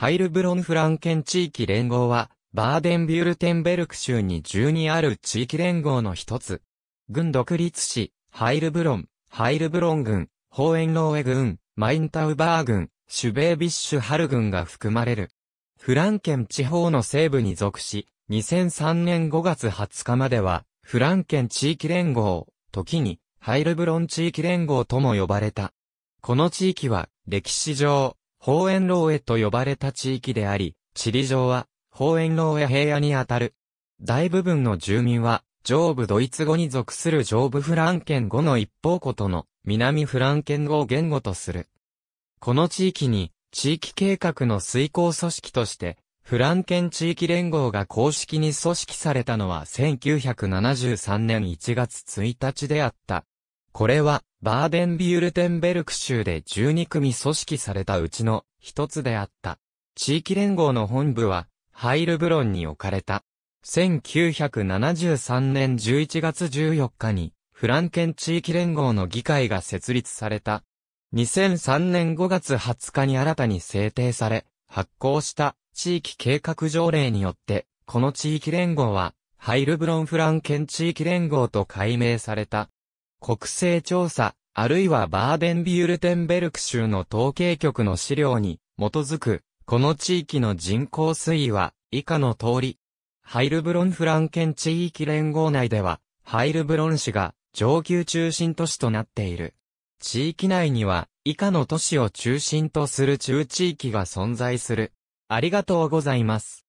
ハイルブロンフランケン地域連合は、バーデンビュルテンベルク州に12ある地域連合の一つ。軍独立市、ハイルブロン、ハイルブロン軍、ホーエンローエ軍、マインタウバー軍、シュベービッシュハル軍が含まれる。フランケン地方の西部に属し、2003年5月20日までは、フランケン地域連合、時に、ハイルブロン地域連合とも呼ばれた。この地域は、歴史上、方円牢へと呼ばれた地域であり、地理上は、方円牢へ平野にあたる。大部分の住民は、上部ドイツ語に属する上部フランケン語の一方ことの南フランケン語を言語とする。この地域に地域計画の遂行組織としてフランケン地域連合が公式に組織されたのは1973年1月1日であった。これはバーデンビュルテンベルク州で12組組織されたうちの一つであった。地域連合の本部はハイルブロンに置かれた。1973年11月14日にフランケン地域連合の議会が設立された。2003年5月20日に新たに制定され、発行した地域計画条例によって、この地域連合は、ハイルブロンフランケン地域連合と改名された。国勢調査、あるいはバーデンビュルテンベルク州の統計局の資料に基づく、この地域の人口推移は以下の通り。ハイルブロンフランケン地域連合内では、ハイルブロン市が上級中心都市となっている。地域内には、以下の都市を中心とする中地域が存在する。ありがとうございます。